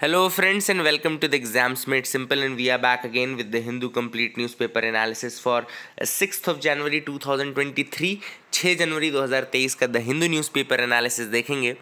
Hello friends and welcome to the exams made simple and we are back again with the Hindu complete newspaper analysis for 6th uh, of January 2023 6 January 2023 का the Hindu newspaper analysis देखेंगे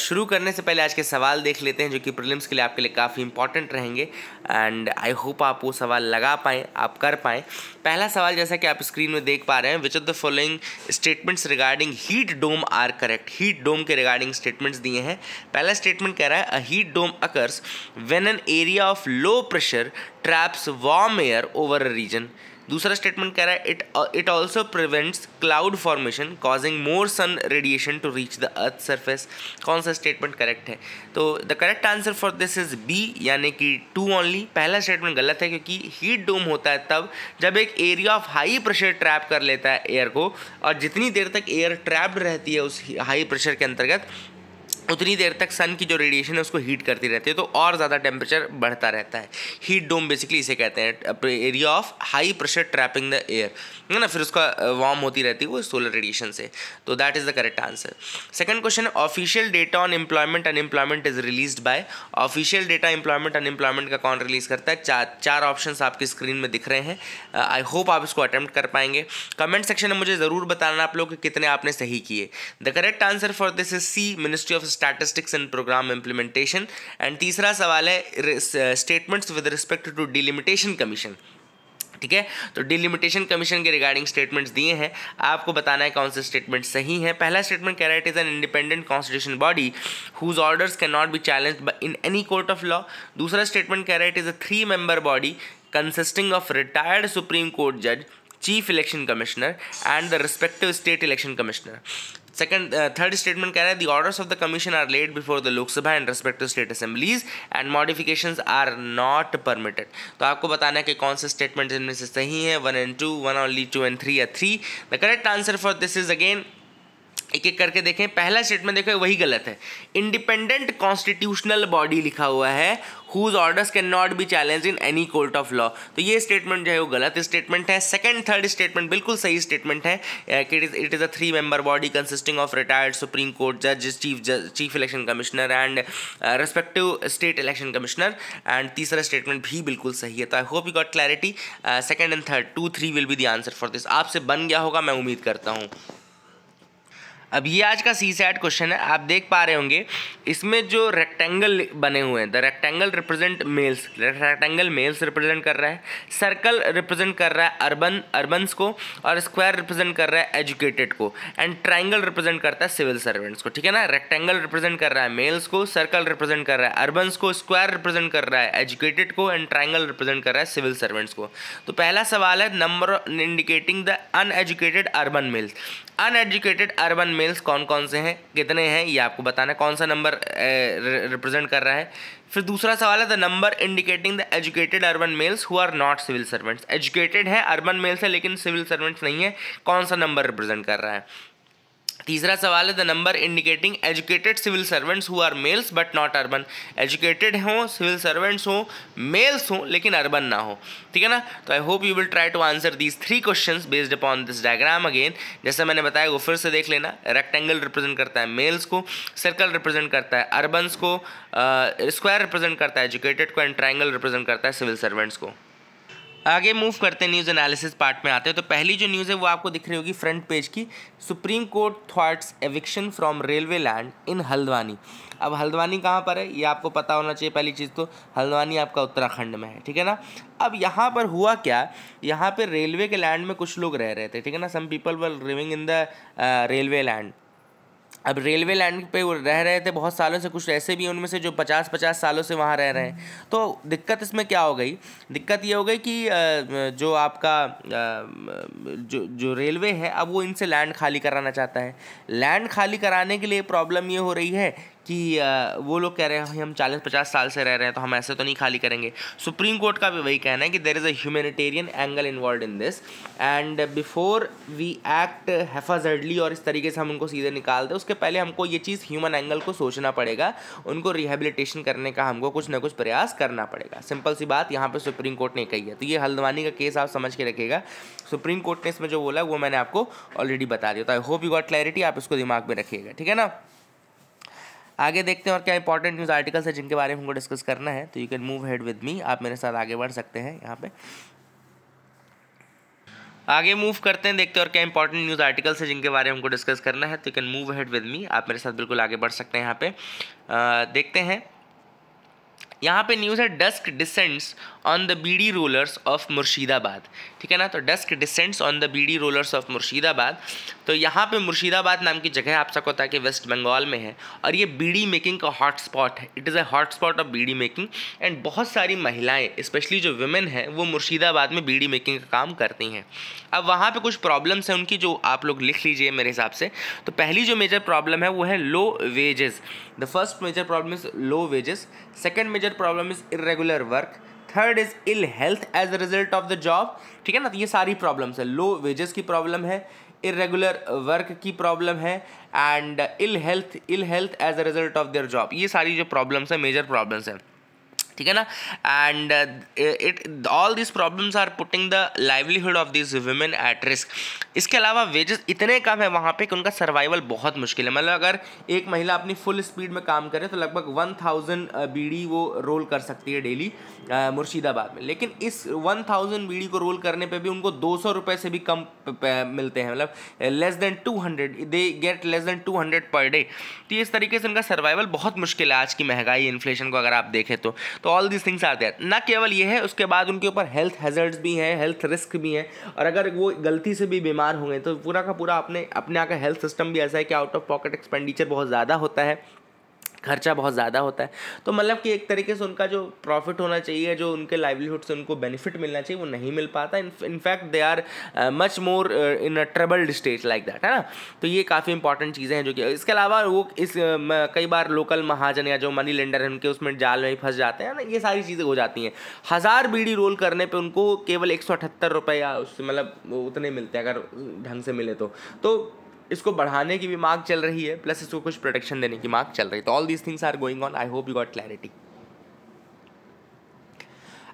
शुरू करने से पहले आज के सवाल देख लेते हैं जो कि प्रिलिम्स के लिए आपके लिए काफ़ी इंपॉर्टेंट रहेंगे एंड आई होप आप वो सवाल लगा पाएँ आप कर पाएँ पहला सवाल जैसा कि आप स्क्रीन में देख पा रहे हैं which of the following statements regarding heat dome are correct heat dome के रिगार्डिंग स्टेटमेंट्स दिए हैं पहला स्टेटमेंट कह रहा है a heat dome occurs when an area of low pressure traps warm air over a region दूसरा statement कह रहा है it it also prevents cloud formation causing more sun radiation to reach the earth surface कौन सा statement correct है तो the correct answer for this is B यानी कि टू ओनली पहला स्टेटमेंट गलत है क्योंकि हीट डोम होता है तब जब एक area of high pressure trap कर लेता है एयर को और जितनी देर तक एयर ट्रैप्ड रहती है उस हाई प्रेशर के अंतर्गत उतनी देर तक सन की जो रेडिएशन है उसको हीट करती रहती है तो और ज़्यादा टेम्परेचर बढ़ता रहता है हीट डोम बेसिकली इसे कहते हैं area of high pressure trapping the air है ना फिर उसका वार्म होती रहती है वो सोलर रेडिएशन से तो that is the correct answer second question official data on employment unemployment is release by official data employment unemployment का कौन रिलीज करता है चार चार ऑप्शन आपकी स्क्रीन में दिख रहे हैं आई होप आप इसको अटैम्प्ट कर पाएंगे कमेंट सेक्शन में मुझे ज़रूर बताना आप लोग कि कितने आपने सही किए the correct answer for this is C ministry of statistics and programme implementation and तीसरा सवाल है statements with respect to delimitation commission ठीक है तो डिलिमिटेशन कमीशन के रिगार्डिंग स्टेटमेंट्स दिए हैं आपको बताना है कौन से स्टेटमेंट सही हैं पहला स्टेटमेंट कह रहा है it is an independent constitution body whose orders can not be challenge in any court of law दूसरा स्टेटमेंट कह रहा है it is a three member body consisting of retired supreme court जज chief election commissioner and the respective state election commissioner second third statement कह रहा है the orders of the commission are laid before the Lok Sabha and respective state assemblies and modification are not permitted तो आपको बताना है कि कौन से स्टेटमेंट इनमें से सही है one and two one only two and three या three the correct answer for this is again एक एक करके देखें पहला स्टेटमेंट देखें वही गलत है इंडिपेंडेंट कॉन्स्टिट्यूशनल बॉडी लिखा हुआ है whose orders can not be challenge in any court of law तो ये स्टेटमेंट जो है वो गलत स्टेटमेंट है सेकंड थर्ड स्टेटमेंट बिल्कुल सही स्टेटमेंट है it is a three member body consisting of retired supreme court जज chief chief election commissioner and respective state election commissioner and तीसरा स्टेटमेंट भी बिल्कुल सही है तो I hope you got clarity second and third two three will be the answer for this आपसे बन गया होगा मैं उम्मीद करता हूँ अब ये आज का सी सैड क्वेश्चन है आप देख पा रहे होंगे इसमें जो रेक्टेंगल बने हुए हैं the rectangle represent males rectangle males represent कर रहा है सर्कल रिप्रेजेंट कर रहा है अर्बन अर्बन्स को और स्क्वायर रिप्रेजेंट कर रहा है एजुकेटेड को एंड ट्राइंगल रिप्रेजेंट करता है सिविल सर्वेंट्स को ठीक है ना रेक्टेंगल रिप्रेजेंट कर रहा है मेल्स को सर्कल रिप्रेजेंट कर रहा है अर्बन्स को स्क्वायर रिप्रेजेंट कर रहा है एजुकेटेड को एंड ट्राइंगल रिप्रेजेंट कर रहा है सिविल सर्वेंट्स को तो पहला सवाल है number indicating the uneducated urban males uneducated urban males कौन कौन से हैं कितने हैं ये आपको बताना है कौन सा नंबर रिप्रेजेंट कर रहा है फिर दूसरा सवाल है the number indicating the educated urban males who are not civil servants educated है अर्बन मेल्स है लेकिन सिविल सर्वेंट्स नहीं है कौन सा नंबर रिप्रेजेंट कर रहा है तीसरा सवाल है the number indicating educated civil servants who are males but not urban educated हों सिविल सर्वेंट्स हों मेल्स हों लेकिन अर्बन ना हो ठीक है ना तो I hope you will try to answer these three question based upon this diagram again जैसे मैंने बताया वो फिर से देख लेना रेक्टेंगल रिप्रेजेंट करता है मेल्स को सर्कल रिप्रेजेंट करता है अर्बन्स को स्क्वायर uh, रिप्रेजेंट करता है एजुकेटेड को एंड ट्राइंगल रिप्रेजेंट करता है सिविल सर्वेंट्स को आगे मूव करते हैं न्यूज़ एनालिसिस पार्ट में आते हैं तो पहली जो न्यूज़ है वो आपको दिख रही होगी फ्रंट पेज की supreme court thwarts eviction from railway land in Haldwani अब हल्द्वानी कहाँ पर है ये आपको पता होना चाहिए पहली चीज़ तो हल्द्वानी आपका उत्तराखंड में है ठीक है ना अब यहाँ पर हुआ क्या यहाँ पर रेलवे के लैंड में कुछ लोग रह रहे थे ठीक है ना some people were living in the railway land अब रेलवे लाइन पे रह रहे थे बहुत सालों से कुछ ऐसे भी हैं उनमें से जो पचास पचास सालों से वहाँ रह रहे हैं तो दिक्कत इसमें क्या हो गई दिक्कत ये हो गई कि जो आपका जो जो रेलवे है अब वो इनसे लैंड खाली कराना चाहता है लैंड खाली कराने के लिए प्रॉब्लम ये हो रही है कि वो लोग कह रहे हैं हम चालीस पचास साल से रह रहे हैं तो हम ऐसे तो नहीं खाली करेंगे सुप्रीम कोर्ट का भी वही कहना है कि there is a humanitarian angle involve in this and before we act haphazardly और इस तरीके से हम उनको सीधे निकाल दें उसके पहले हमको ये चीज़ ह्यूमन एंगल को सोचना पड़ेगा उनको रिहेबिलिटेशन करने का हमको कुछ ना कुछ प्रयास करना पड़ेगा सिंपल सी बात यहाँ पर सुप्रीम कोर्ट ने कही है तो ये हल्द्वानी का केस आप समझ के रखेगा सुप्रीम कोर्ट ने इसमें जो बोला वो मैंने आपको ऑलरेडी बता दिया तो I hope you got clarity आप इसको दिमाग में रखिएगा ठीक है ना आगे देखते हैं और क्या इंपॉर्टेंट न्यूज़ आर्टिकल्स है जिनके बारे में हमको डिस्कस करना है तो you can move ahead with me आप मेरे साथ आगे बढ़ सकते हैं यहाँ पे आगे मूव करते हैं देखते हैं और क्या इंपॉर्टेंट न्यूज़ आर्टिकल्स है जिनके बारे में हमको डिस्कस करना है तो you can move ahead with me आप मेरे साथ बिल्कुल आगे बढ़ सकते हैं यहाँ पे आ, देखते हैं यहाँ पे न्यूज़ है dusk descends on the beedi rollers of Murshidabad ठीक है ना तो dusk descends on the beedi rollers of Murshidabad तो यहाँ पे मुर्शिदाबाद नाम की जगह आप सबको पता है कि वेस्ट बंगाल में है और ये बीडी मेकिंग का हॉटस्पॉट है it is a hotspot of beedi making and बहुत सारी महिलाएं स्पेशली जो वुमेन हैं वो मुर्शिदाबाद में बीडी मेकिंग का काम करती हैं अब वहाँ पर कुछ प्रॉब्लम्स हैं उनकी जो आप लोग लिख लीजिए मेरे हिसाब से तो पहली जो मेजर प्रॉब्लम है वो है low wages the first major problem is low wages second major major problem is irregular work third is ill health as a result of the job ठीक है ना तो ये सारी प्रॉब्लम्स है लो वेजेस की प्रॉब्लम है इरेगुलर वर्क की प्रॉब्लम है and ill health ill health as a result of their job ये सारी जो प्रॉब्लम्स है मेजर प्रॉब्लम्स हैं ठीक है ना and it all this problems are putting the livelihood of this women at risk इसके अलावा वेजेस इतने कम है वहाँ पे कि उनका सर्वाइवल बहुत मुश्किल है मतलब अगर एक महिला अपनी फुल स्पीड में काम करे तो लगभग वन थाउजेंड बीड़ी वो रोल कर सकती है डेली uh, मुर्शिदाबाद में लेकिन इस वन थाउजेंड बीड़ी को रोल करने पर भी उनको दो सौ रुपये से भी कम uh, मिलते हैं मतलब less than two hundred they get less than two hundred per day तो इस तरीके से उनका सर्वाइवल बहुत मुश्किल है आज की महंगाई इन्फ्लेशन को अगर आप देखें तो, तो तो all these things are there ना केवल ये है उसके बाद उनके ऊपर हेल्थ हैजर्ड्स भी हैं हेल्थ रिस्क भी हैं और अगर वो गलती से भी बीमार होंगे तो पूरा का पूरा अपने अपने यहाँ का हेल्थ सिस्टम भी ऐसा है कि आउट ऑफ पॉकेट एक्सपेंडिचर बहुत ज़्यादा होता है खर्चा बहुत ज़्यादा होता है तो मतलब कि एक तरीके से उनका जो प्रॉफिट होना चाहिए जो उनके लाइवलीहुड से उनको बेनिफिट मिलना चाहिए वो नहीं मिल पाता in fact they are much more in a troubled stage like that है ना तो ये काफ़ी इंपॉर्टेंट चीज़ें हैं जो कि इसके अलावा वो इस uh, कई बार लोकल महाजन या जो मनी लेंडर हैं उनके उसमें जाल में ही फंस जाते हैं ना ये सारी चीज़ें हो जाती हैं हज़ार बीड़ी रोल करने पर उनको केवल एक सौ अठहत्तर रुपये या उससे मतलब उतने मिलते हैं अगर ढंग से मिले तो, तो इसको बढ़ाने की भी मांग चल रही है प्लस इसको कुछ प्रोटेक्शन देने की मांग चल रही है तो all these things are going on I hope you got clarity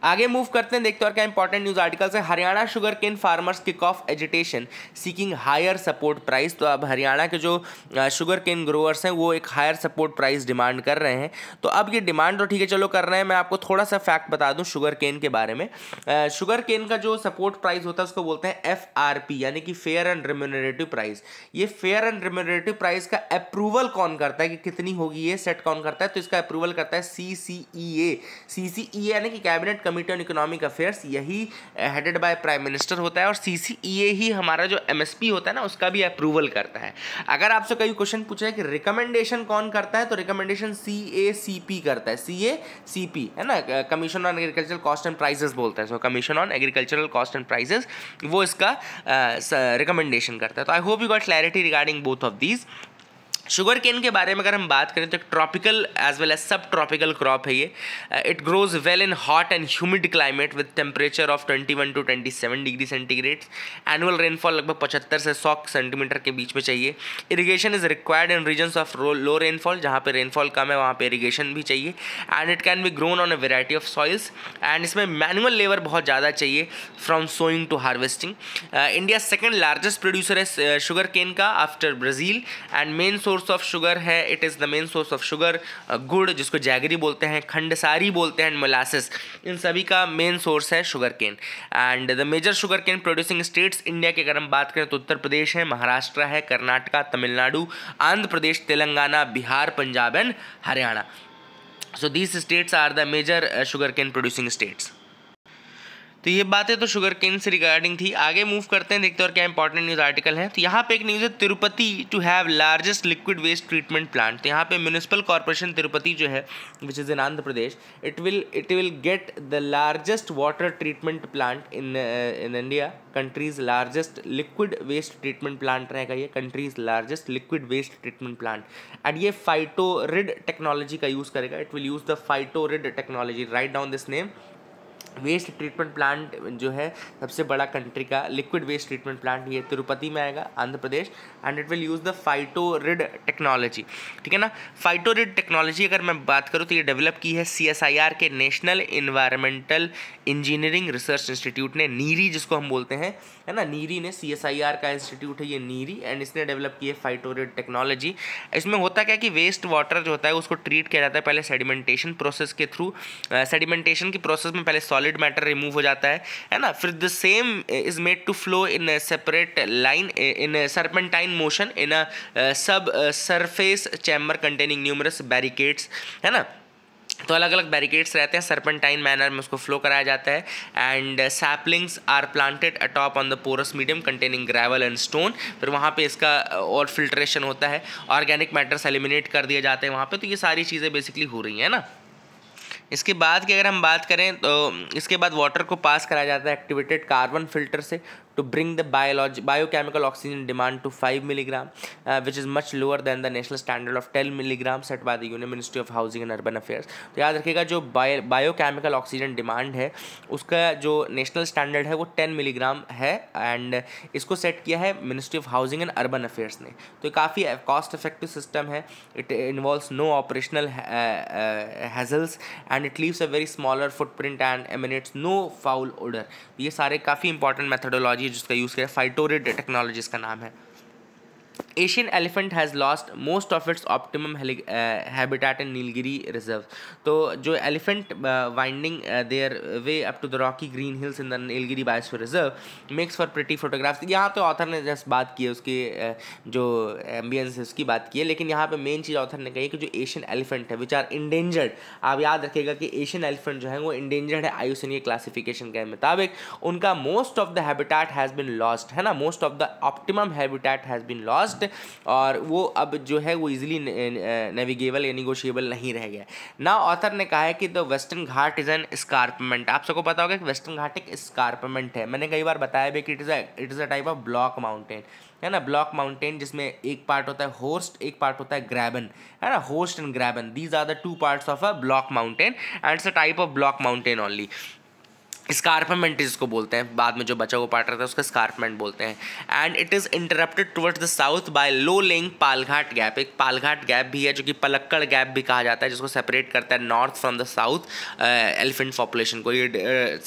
आगे मूव करते हैं देखते हैं और क्या इंपॉर्टेंट न्यूज आर्टिकल से Haryana sugarcane farmers kick off agitation seeking higher support price तो अब हरियाणा के जो शुगर केन ग्रोअर्स हैं वो एक हायर सपोर्ट प्राइस डिमांड कर रहे हैं तो अब ये डिमांड तो ठीक है चलो कर रहे हैं मैं आपको थोड़ा सा फैक्ट बता दूँ शुगर केन के बारे में शुगर केन का जो सपोर्ट प्राइस होता है उसको बोलते हैं एफ यानी कि फेयर एंड रिम्यूनरेटिव प्राइस ये फेयर एंड रिम्यूनरेटिव प्राइस का अप्रूवल कौन करता है कि कितनी होगी ये सेट कौन करता है तो इसका अप्रूवल करता है सी सी ई ए सी सी ई यानी कि cabinet committee on economic affairs यही हेडेड बाय प्राइम मिनिस्टर होता है और सी e ही हमारा जो एम होता है ना उसका भी अप्रूवल करता है अगर आपसे कभी क्वेश्चन पूछा है कि रिकमेंडेशन कौन करता है तो रिकमेंडेशन सी करता है सी है ना commission on agricultural cost and prices बोलता है so commission on agricultural cost and prices वो इसका रिकमेंडेशन uh, eh, करता है तो I hope you got clarity regarding both of these sugar cane के बारे में अगर हम बात करें तो एक tropical as well as subtropical crop है ये it grows well in hot and humid climate with temperature of 21 to 27 degree centigrade annual rainfall लगभग 75 से 100 सेंटीमीटर के बीच में चाहिए irrigation is required in region of low rainfall जहाँ पर रेनफॉल कम है वहाँ पर इरीगेशन भी चाहिए and it can be grown on a variety of soils and इसमें मैनुअल लेबर बहुत ज़्यादा चाहिए from sowing to harvesting India second largest producer है शुगर uh, केन का after Brazil and main source source of sugar है it is the main source of sugar गुड़ जिसको jaggery बोलते हैं खंडसारी बोलते हैं मोलासिस इन सभी का मेन सोर्स है sugar cane and the major sugar cane producing states India की अगर हम बात करें तो उत्तर प्रदेश है महाराष्ट्र है Karnataka Tamil Nadu Andhra Pradesh Telangana Bihar Punjab and Haryana so these states are the major sugar cane producing states तो ये बातें तो शुगर केन से रिगार्डिंग थी आगे मूव करते हैं देखते हैं और क्या इंपॉर्टेंट न्यूज़ आर्टिकल है तो यहाँ पे एक न्यूज़ है Tirupati to have largest liquid waste treatment plant तो यहाँ पे म्यूनसिपल कॉरपोरेशन तिरुपति जो है which is in Andhra Pradesh it will it will get the largest water treatment plant in in India countries largest liquid waste treatment plant रहेगा ये countries largest liquid waste treatment plant and ये Phytorid technology का use करेगा it will use the Phytorid technology write down this name waste treatment plant जो है सबसे बड़ा country का लिक्विड वेस्ट ट्रीटमेंट प्लांट ये तिरुपति में आएगा Andhra Pradesh and it will use the Phytorid technology ठीक है ना फाइटोरिड टेक्नोलॉजी अगर मैं बात करूँ तो ये डेवलप की है सी के National Environmental Engineering Research Institute ने नीरी जिसको हम बोलते हैं है ना नीरी ने सी का इंस्टीट्यूट है ये नीरी एंड इसने डेवलप की है फाइटोरिड टेक्नोलॉजी इसमें होता क्या कि वेस्ट वाटर जो होता है उसको ट्रीट किया जाता है पहले सेडिमेंटेशन प्रोसेस के थ्रू सेडिमेंटेशन की प्रोसेस में पहले सॉलिड सॉलिड मैटर रिमूव हो जाता है है ना फिर the same is made to flow in separate line in serpentine motion in a subsurface chamber containing numerous barricades है ना तो अलग अलग बैरिकेड्स रहते हैं सरपेंटाइन मैनर में उसको फ्लो कराया जाता है and saplings are planted atop on the porous medium containing gravel and stone फिर वहाँ पे इसका uh, और फिल्ट्रेशन होता है ऑर्गेनिक मैटर्स एलिमिनेट कर दिए जाते हैं वहाँ पे तो ये सारी चीज़ें बेसिकली हो रही हैं ना इसके बाद की अगर हम बात करें तो इसके बाद वाटर को पास कराया जाता है एक्टिवेटेड कार्बन फिल्टर से to bring the biolog- biochemical oxygen demand to 5 milligram, uh, which is much lower than the national standard of 10 milligram set by the Union Ministry of Housing and Urban Affairs. तो याद रखिएगा जो bio biochemical oxygen demand है उसका जो national standard है वो 10 milligram है एंड इसको सेट किया है ministry of housing and urban affairs ने तो काफ़ी कॉस्ट इफेक्टिव सिस्टम है it involves no operational hassles and it leaves a very smaller footprint and emanates no foul odour ये सारे काफ़ी इंपॉर्टेंट मैथडोलॉजी ये जिसका यूज़ किया फाइटोरेड टेक्नोलॉजी का नाम है Asian elephant has lost most of its optimum habitat in Nilgiri reserve तो जो elephant winding their way up to the rocky green hills in the Nilgiri biosphere reserve makes for pretty photographs यहाँ तो author ने just बात की है उसकी uh, जो एम्बियंस है उसकी बात की है लेकिन यहाँ पे मेन चीज़ ऑथर ने कही कि जो एशियन एलिफेंट है विच आर इंडेंजर्ड आप याद रखेगा कि एशियन एलिफेंट जो है वो इंडेंजर्ड है आयुसनीय क्लासिफिकेशन के मुताबिक उनका most of the habitat has been lost है ना most of the optimum habitat has been lost दोस्त और वो अब जो है वो इजिली नेविगेबल uh, या निगोशिएबल नहीं रह गया ना ऑथर ने कहा है कि the Western Ghat is an escarpment आप सबको पता होगा कि वेस्टर्न घाट एक स्कारपमेंट है मैंने कई बार बताया भी कि it is a it is a type of block mountain है ना ब्लॉक माउंटेन जिसमें एक पार्ट होता है होस्ट एक पार्ट होता है ग्रैबन है ना horst and graben these are the two parts of a block mountain and it's a type of block mountain only escarpment इसको बोलते हैं बाद में जो बचा हुआ पार्ट रहता है उसका स्कारपमेंट बोलते हैं and it is interrupted towards the south by low lying Palghat gap एक पालघाट गैप भी है जो कि पलक्कड़ गैप भी कहा जाता है जिसको सेपरेट करता है north from the south elephant population को ये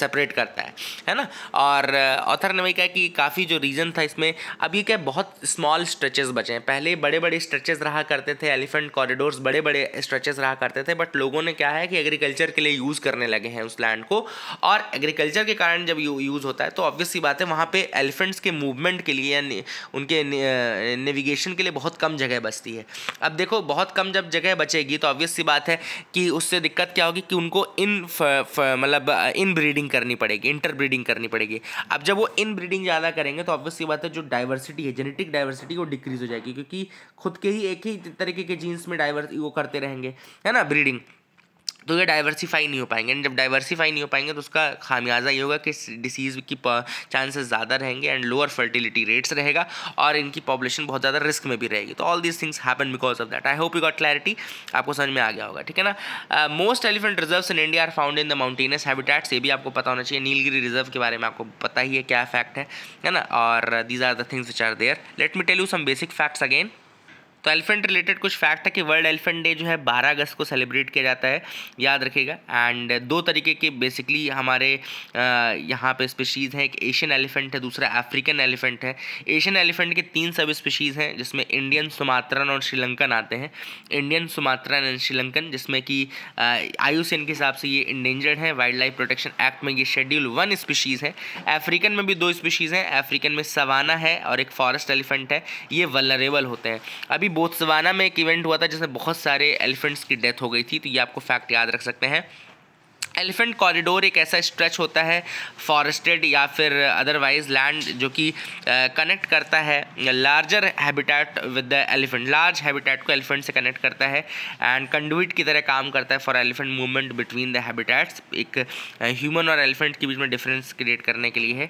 सेपरेट uh, करता है है ना और ऑथर uh, ने भी कहा कि काफ़ी जो रीजन था इसमें अब ये क्या बहुत स्मॉल स्ट्रेचेज बचे हैं पहले बड़े बड़े स्ट्रेचेस रहा करते थे एलिफेंट कॉरिडोर्स बड़े बड़े स्ट्रेचेस रहा करते थे बट लोगों ने क्या है कि एग्रीकल्चर के लिए यूज़ करने लगे हैं उस लैंड को और एग्रीकल्चर के कारण जब यूज़ होता है तो ऑब्वियस सी बात है वहाँ पे एलिफेंट्स के मूवमेंट के लिए या उनके नेविगेशन के लिए बहुत कम जगह बचती है अब देखो बहुत कम जब जगह बचेगी तो ऑब्वियस सी बात है कि उससे दिक्कत क्या होगी कि उनको इन मतलब इन ब्रीडिंग करनी पड़ेगी इंटर ब्रीडिंग करनी पड़ेगी अब जब वो इन ब्रीडिंग ज़्यादा करेंगे तो ऑब्वियस सी बात है जो डाइवर्सिटी है जेनेटिक डाइवर्सिटी वो डिक्रीज़ हो जाएगी क्योंकि खुद के ही एक ही तरीके के जीन्स में डाइवर्स वो करते रहेंगे है ना ब्रीडिंग तो ये डाइवर्सीफाई नहीं हो पाएंगे जब डाइवर्सीफाई नहीं हो पाएंगे तो उसका खामियाजा ये होगा कि डिसीज़ की चांसेस ज़्यादा रहेंगे एंड लोअर फर्टिलिटी रेट्स रहेगा और इनकी पॉपुलेशन बहुत ज़्यादा रिस्क में भी रहेगी तो all this things happen because of that I hope you got clarity आपको समझ में आ गया होगा ठीक है ना most elephant reserve in India are found in the mountainous habitats ये भी आपको पता होना चाहिए नीलगिरी रिजर्व के बारे में आपको पता ही है क्या फैक्ट है है ना और these are the things which are there let me tell you some basic facts again तो एलिफेंट रिलेटेड कुछ फैक्ट है कि वर्ल्ड एलिफेंट डे जो है 12 अगस्त को सेलिब्रेट किया जाता है याद रखेगा एंड दो तरीके के बेसिकली हमारे यहाँ पे स्पीशीज़ हैं एक एशियन एलिफेंट है दूसरा अफ्रीकन एलिफेंट है एशियन एलिफेंट के तीन सब स्पीशीज़ हैं जिसमें इंडियन सुमात्रन और श्रीलंकन आते हैं इंडियन सुमात्रन एंड श्रीलंकन जिसमें कि आयुषन के हिसाब से ये इंडेंजर्ड है वाइल्ड लाइफ प्रोटेक्शन एक्ट में ये शेड्यूल वन स्पीशीज़ है अफ्रीकन में भी दो स्पीशीज़ हैं अफ्रीकन में सवाना है और एक फॉरेस्ट एलिफेंट है ये वलरेबल होते हैं अभी बोत्सवाना में एक इवेंट हुआ था जिसमें बहुत सारे एलिफेंट्स की डेथ हो गई थी तो ये आपको फैक्ट याद रख सकते हैं एलिफेंट कॉरिडोर एक ऐसा स्ट्रेच होता है फॉरेस्टेड या फिर अदरवाइज लैंड जो कि कनेक्ट करता है larger habitat with the elephant large habitat को एलिफेंट से कनेक्ट करता है एंड कंडुइट की तरह काम करता है for elephant movement between the habitats एक ह्यूमन और एलिफेंट के बीच में डिफरेंस क्रिएट करने के लिए है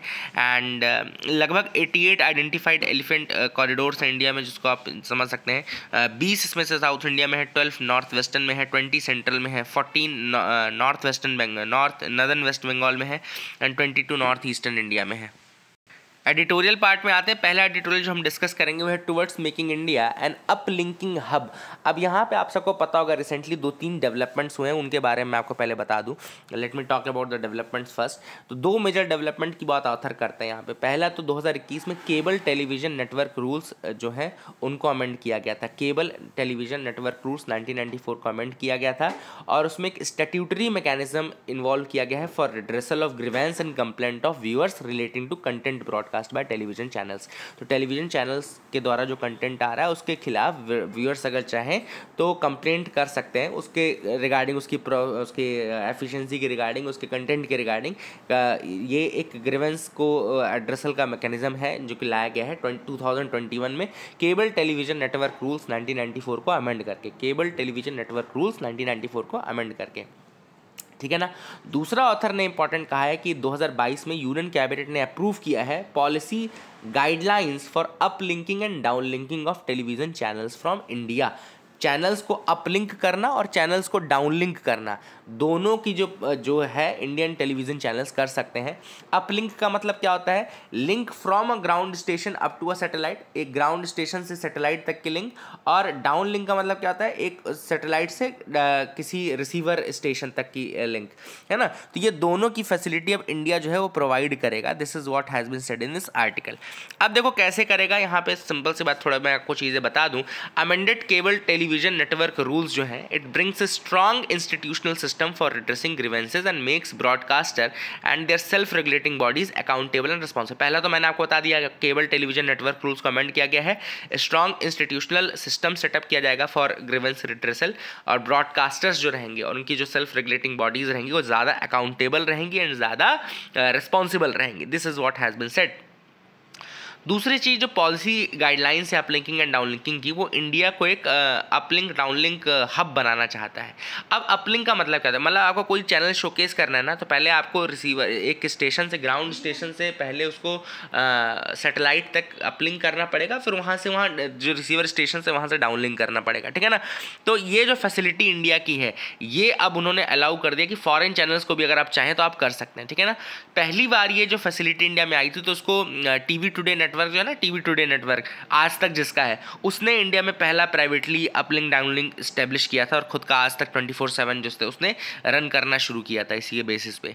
एंड लगभग 88 आइडेंटिफाइड एलिफेंट कॉरिडोर्स हैं इंडिया में जिसको आप समझ सकते हैं बीस इसमें से साउथ इंडिया में है ट्वेल्व नॉर्थ वेस्टर्न में है ट्वेंटी सेंट्रल में है fourteen north western northern Bengal north northern west Bengal में है and twenty two north eastern India में है एडिटोरियल पार्ट में आते हैं पहला एडिटोरियल जो हम डिस्कस करेंगे वो है towards making India and uplinking hub अब यहाँ पे आप सबको पता होगा रिसेंटली दो तीन डेवलपमेंट्स हुए हैं उनके बारे में मैं आपको पहले बता दूँ let me talk about the developments first तो दो मेजर डेवलपमेंट की बात ऑथर करते हैं यहाँ पे पहला तो 2021 में केबल टेलीविजन नेटवर्क रूल्स जो हैं उनको अमेंड किया गया था cable television network rules nineteen को अमेंड किया गया था और उसमें एक स्टेट्यूटरी मैकेनिज्म इन्वॉल्व किया गया है for redressal of grievance and complaint of viewers relating to content broadcast broadcast by television channels तो टेलीविजन चैनल्स के द्वारा जो कंटेंट आ रहा है उसके खिलाफ व्यूअर्स अगर चाहें तो कंप्लेंट कर सकते हैं उसके रिगार्डिंग उसकी उसकी एफिशिएंसी uh, के रिगार्डिंग उसके कंटेंट के रिगार्डिंग uh, ये एक ग्रीवेंस को एड्रेसल uh, का मैकेनिज्म है जो कि लाया गया है टू में cable television network rules nineteen को अमेंड करके cable television network rules nineteen को अमेंड करके ठीक है ना दूसरा ऑथर ने इंपॉर्टेंट कहा है कि 2022 में यूनियन कैबिनेट ने अप्रूव किया है policy guidelines for uplinking and downlinking of television channels from India channels को अपलिंक करना और चैनल्स को डाउनलिंक करना दोनों की जो जो है इंडियन टेलीविज़न चैनल्स कर सकते हैं अपलिंक का मतलब क्या होता है link from a ground station up to a satellite एक ग्राउंड स्टेशन से सैटेलाइट तक की लिंक और डाउन लिंक का मतलब क्या होता है एक सैटेलाइट से किसी रिसीवर स्टेशन तक की लिंक है ना तो ये दोनों की फैसिलिटी अब इंडिया जो है वो प्रोवाइड करेगा this is what has been said in this article अब देखो कैसे करेगा यहाँ पे सिंपल सी बात थोड़ा मैं आपको चीज़ें बता दूँ amended cable television network rules जो हैं it brings a strong institutional system for redressing grievances and makes broadcaster and their self regulating bodies accountable and responsible पहला तो मैंने आपको बता दिया cable television network rules comment किया गया है स्ट्रॉन्ग इंस्टीट्यूशनल सिस्टम सेटअप किया जाएगा फॉर ग्रीवेंस रिड्रेसल और ब्रॉडकास्टर्स जो रहेंगे और उनकी जो सेल्फ रेगुलेटिंग बॉडीज रहेंगी वो ज़्यादा अकाउंटेबल रहेंगी एंड ज़्यादा रिस्पॉन्सिबल रहेंगी this is what has been set दूसरी चीज़ जो पॉलिसी गाइडलाइंस है अपलिंकिंग एंड डाउनलिंकिंग की वो इंडिया को एक अपलिंक डाउनलिंक हब बनाना चाहता है अब अपलिंक का मतलब क्या था मतलब आपको कोई चैनल शोकेस करना है ना तो पहले आपको रिसीवर एक स्टेशन से ग्राउंड स्टेशन से पहले उसको सेटेलाइट तक अपलिंक करना पड़ेगा फिर वहाँ से वहाँ जो रिसीवर स्टेशन से वहाँ से डाउनलिंक करना पड़ेगा ठीक है ना तो ये जो फैसिलिटी इंडिया की है ये अब उन्होंने अलाउ कर दिया कि फॉरन चैनल्स को भी अगर आप चाहें तो आप कर सकते हैं ठीक है ना पहली बार ये जो फैसिलिटी इंडिया में आई थी तो उसको वी टुडे नेटवर्क नेटवर्क जो है ना टीवी टुडे नेटवर्क आज तक जिसका है उसने इंडिया में पहला प्राइवेटली अपलिंग डाउनलिंग स्टेब्लिश किया था और खुद का आज तक ट्वेंटी फोर सेवन जो थे उसने रन करना शुरू किया था इसी के बेसिस पे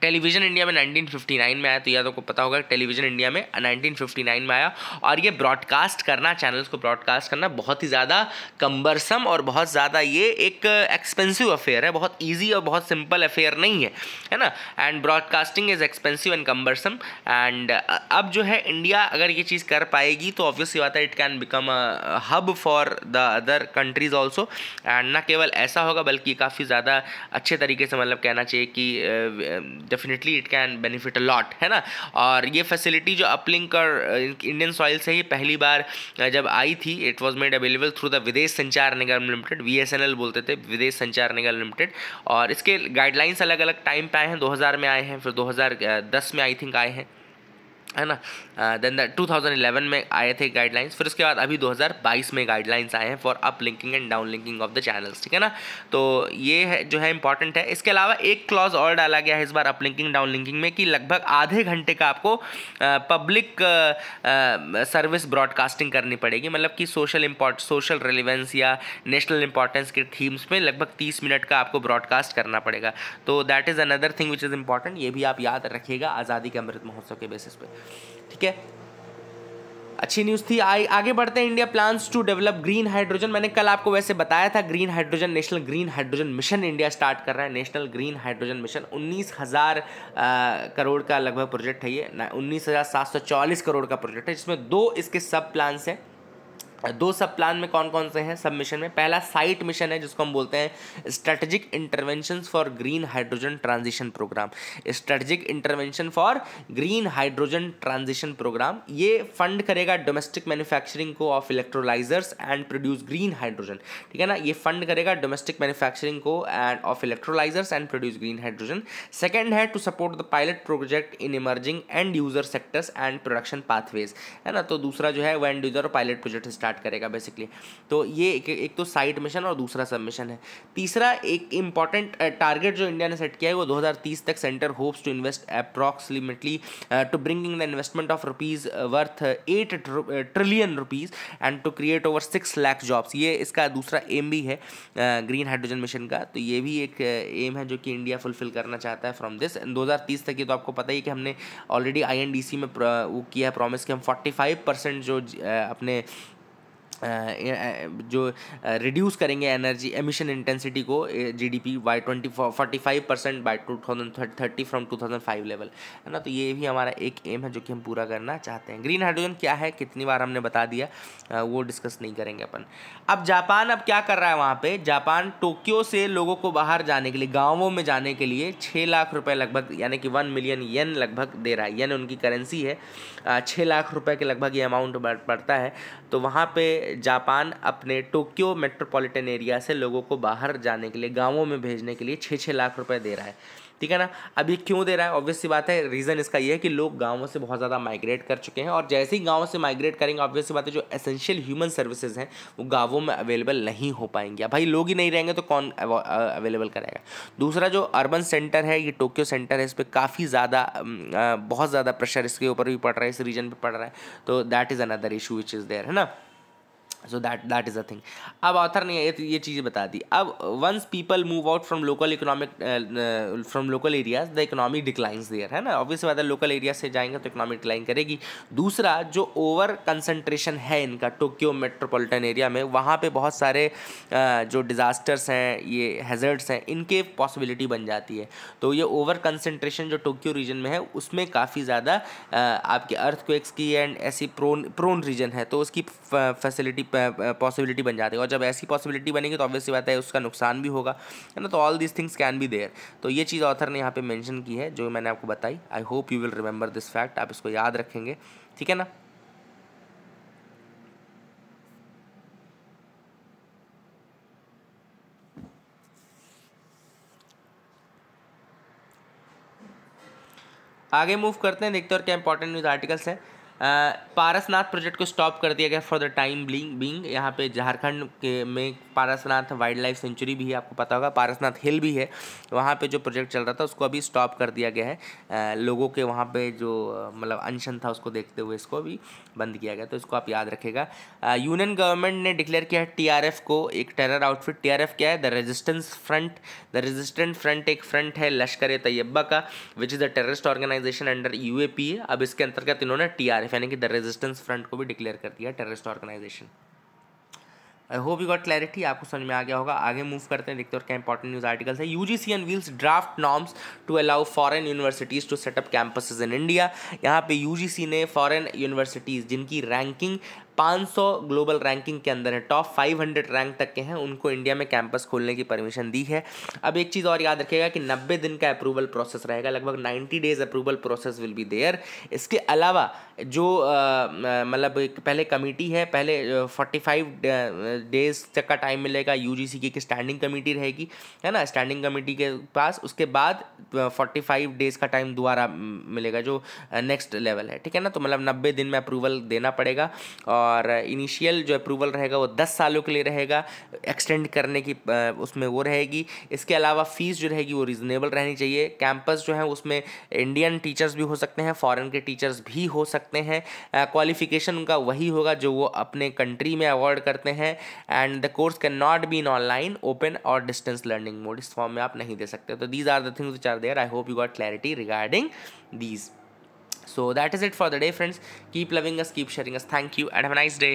टेलीविज़न इंडिया में 1959 में आया तो याद आपको पता होगा टेलीविज़न इंडिया में 1959 में आया और ये ब्रॉडकास्ट करना चैनल्स को ब्रॉडकास्ट करना बहुत ही ज़्यादा कम्बरसम और बहुत ज़्यादा ये एक एक्सपेंसिव अफेयर है बहुत ईजी और बहुत सिंपल अफेयर नहीं है है ना and broadcasting is expensive and cumbersome and अब जो है इंडिया अगर ये चीज़ कर पाएगी तो ऑब्वियसली बात है it can become a hub for the other countries also and ना केवल ऐसा होगा बल्कि काफ़ी ज़्यादा अच्छे तरीके से मतलब कहना चाहिए कि uh, definitely it can benefit a lot है ना और ये फैसिलिटी जो अपलिंक और इंडियन सॉइल से ही पहली बार uh, जब आई थी it was made available through the Videsh Sanchar Nigam limited we बोलते थे विदेश संचार निगम लिमिटेड और इसके गाइडलाइंस अलग अलग टाइम पे आए हैं दो में आए हैं फिर दो uh, में आई थिंक आए हैं है ना देन द 2011 में आए थे गाइडलाइंस फिर उसके बाद अभी 2022 में गाइडलाइंस आए हैं for uplinking and downlinking of the channels ठीक है ना तो ये है जो है इंपॉर्टेंट है इसके अलावा एक क्लॉज और डाला गया है इस बार अप लिंकिंग डाउन लिंकिंग में कि लगभग आधे घंटे का आपको पब्लिक सर्विस ब्रॉडकास्टिंग करनी पड़ेगी मतलब कि सोशल इम्पॉर्ट सोशल रिलिवेंस या नेशनल इंपॉर्टेंस के थीम्स में लगभग तीस मिनट का आपको ब्रॉडकास्ट करना पड़ेगा तो that is another thing which is important ये भी आप याद रखिएगा आज़ादी के अमृत महोत्सव के बेसिस पर ठीक है अच्छी न्यूज़ थी आ, आगे बढ़ते हैं India plans to develop green hydrogen मैंने कल आपको वैसे बताया था green hydrogen national green hydrogen mission India start कर रहा है नेशनल ग्रीन हाइड्रोजन मिशन उन्नीस हज़ार करोड़ का लगभग प्रोजेक्ट है ये उन्नीस हज़ार सात सौ चौलीस करोड़ का प्रोजेक्ट है जिसमें दो इसके सब प्लान्स हैं दो सब प्लान में कौन कौन से हैं सब मिशन में पहला साइट मिशन है जिसको हम बोलते हैं strategic intervention for green hydrogen transition programme strategic intervention for green hydrogen transition programme ये फंड करेगा डोमेस्टिक मैन्युफैक्चरिंग को of electrolysers and produce green hydrogen ठीक है ना ये फंड करेगा डोमेस्टिक मैन्युफैक्चरिंग को and of electrolysers and produce green hydrogen second है to support the pilot project in emerging end user sectors and production pathways है ना तो दूसरा जो है वो end user pilot project start start करेगा बेसिकली तो ये एक, एक तो साइड मिशन और दूसरा सब मिशन है तीसरा एक इंपॉर्टेंट टारगेट uh, जो इंडिया ने सेट किया है वो 2030 तक centre hopes to invest approximately to bringing the investment of rupees worth eight trillion rupees and to create over six lakh jobs ये इसका दूसरा एम भी है ग्रीन हाइड्रोजन मिशन का तो ये भी एक एम uh, है जो कि इंडिया फुलफिल करना चाहता है फ्रॉम दिस दो तक ये तो आपको पता ही कि हमने ऑलरेडी आई में uh, वो किया है प्रॉमिस कि हम 45 परसेंट जो अपने जो रिड्यूस करेंगे एनर्जी एमिशन इंटेंसिटी को GDP by twenty forty five percent by two thousand thirty from two thousand five level है ना तो ये भी हमारा एक एम है जो कि हम पूरा करना चाहते हैं ग्रीन हाइड्रोजन क्या है कितनी बार हमने बता दिया वो डिस्कस नहीं करेंगे अपन अब जापान अब क्या कर रहा है वहाँ पर जापान टोक्यो से लोगों को बाहर जाने के लिए गाँवों में जाने के लिए छः लाख रुपये लगभग यानी कि वन मिलियन येन लगभग दे रहा है येन उनकी करेंसी है छः लाख रुपये के लगभग ये अमाउंट पड़ता है तो वहाँ पर जापान अपने टोक्यो मेट्रोपॉलिटन एरिया से लोगों को बाहर जाने के लिए गाँवों में भेजने के लिए छः छः लाख रुपये दे रहा है ठीक है ना अब ये क्यों दे रहा है ऑब्वियस सी बात है रीज़न इसका ये है कि लोग गाँवों से बहुत ज़्यादा माइग्रेट कर चुके हैं और जैसे ही गाँव से माइग्रेट करेंगे ऑब्वियस सी बात है जो एसेंशियल ह्यूमन सर्विसेज हैं वो गाँवों में अवेलेबल नहीं हो पाएंगे अब भाई लोग ही नहीं रहेंगे तो कौन अवेलेबल कराएगा दूसरा जो अर्बन सेंटर है ये टोक्यो सेंटर है इस पर काफ़ी ज़्यादा बहुत ज़्यादा प्रेशर इसके ऊपर भी पड़ रहा है इस रीजन पर पड़ रहा है तो that is another issue which is there है ना so that that is a thing अब ऑथर ने ये ये चीज़ें बता दी अब once people move out from local economic from local areas the economy declines there है ना ऑब्वियस बात है लोकल एरिया से जाएंगे तो इकोनॉमी डिक्लाइन करेगी दूसरा जो ओवर कंसनट्रेशन है इनका टोक्यो मेट्रोपोलिटन एरिया में वहाँ पर बहुत सारे uh, जो डिज़ास्टर्स हैं ये हैजर्ड्स हैं इनके पॉसिबिलिटी बन जाती है तो ये ओवर कंसनट्रेशन जो टोक्यो रीजन में है उसमें काफ़ी ज़्यादा uh, आपके अर्थ की एंड ऐसी प्रोन प्रोन रीजन है तो उसकी फैसिलिटी uh, पॉसिबिलिटी बन जाती है और जब ऐसी पॉसिबिलिटी बनेगी तो ऑब्वियसली बात है उसका नुकसान भी होगा है ना तो all this things can be there तो ये चीज़ ऑथर ने यहाँ पे मेंशन की है जो मैंने आपको बताई I hope you will remember this fact आप इसको याद रखेंगे ठीक है ना आगे मूव करते हैं देखते हैं और क्या इंपॉर्टेंट न्यूज़ आर्टिकल्स हैं पारसनाथ प्रोजेक्ट को स्टॉप कर दिया गया for the time being being यहाँ पे झारखंड के में पारसनाथ वाइल्ड लाइफ सेंचुरी भी है आपको पता होगा पारसनाथ हिल भी है वहाँ पे जो प्रोजेक्ट चल रहा था उसको अभी स्टॉप कर दिया गया है आ, लोगों के वहाँ पे जो मतलब अनशन था उसको देखते हुए इसको अभी बंद किया गया तो इसको आप याद रखेगा यूनियन गवर्नमेंट ने डिक्लेयर किया है टी को एक टेरर आउटफिट टी क्या है the resistance front the resistant front एक फ्रंट है लश्कर ए तैयबा का which is the terrorist organisation under U अब इसके अंतर्गत इन्होंने टी यानी कि द रेजिस्टेंस फ्रंट को भी डिक्लेयर कर दिया terrorist organisation I hope you got clarity आपको समझ में आ गया होगा आगे मूव करते हैं देखते हैं और क्या इंपॉर्टेंट न्यूज आर्टिकल्स है U G C unveils draft norms to allow foreign universities to set up campuses in India यहाँ पे यू जी सी ने फॉरन यूनिवर्सिटीज़ जिनकी रैंकिंग 500 ग्लोबल रैंकिंग के अंदर है टॉप 500 रैंक तक के हैं उनको इंडिया में कैंपस खोलने की परमिशन दी है अब एक चीज़ और याद रखिएगा कि 90 दिन का अप्रूवल प्रोसेस रहेगा लगभग 90 days approval process will be there इसके अलावा जो मतलब पहले कमेटी है पहले 45 डेज तक का टाइम मिलेगा यू की एक स्टैंडिंग कमेटी रहेगी है ना स्टैंडिंग कमेटी के पास उसके बाद 45 डेज का टाइम दोबारा मिलेगा जो नेक्स्ट लेवल है ठीक है ना तो मतलब नब्बे दिन में अप्रूवल देना पड़ेगा और और इनिशियल जो अप्रूवल रहेगा वो दस सालों के लिए रहेगा एक्सटेंड करने की उसमें वो रहेगी इसके अलावा फ़ीस जो रहेगी वो रिजनेबल रहनी चाहिए कैंपस जो है उसमें इंडियन टीचर्स भी हो सकते हैं फॉरेन के टीचर्स भी हो सकते हैं क्वालिफिकेशन उनका वही होगा जो वो अपने कंट्री में अवॉर्ड करते हैं and the course can not be in online open और डिस्टेंस लर्निंग मोड इस फॉर्म में आप नहीं दे सकते तो these are the things which are there I hope you got clarity regarding these So that is it for the day friends. Keep loving us, keep sharing us. Thank you and have a nice day.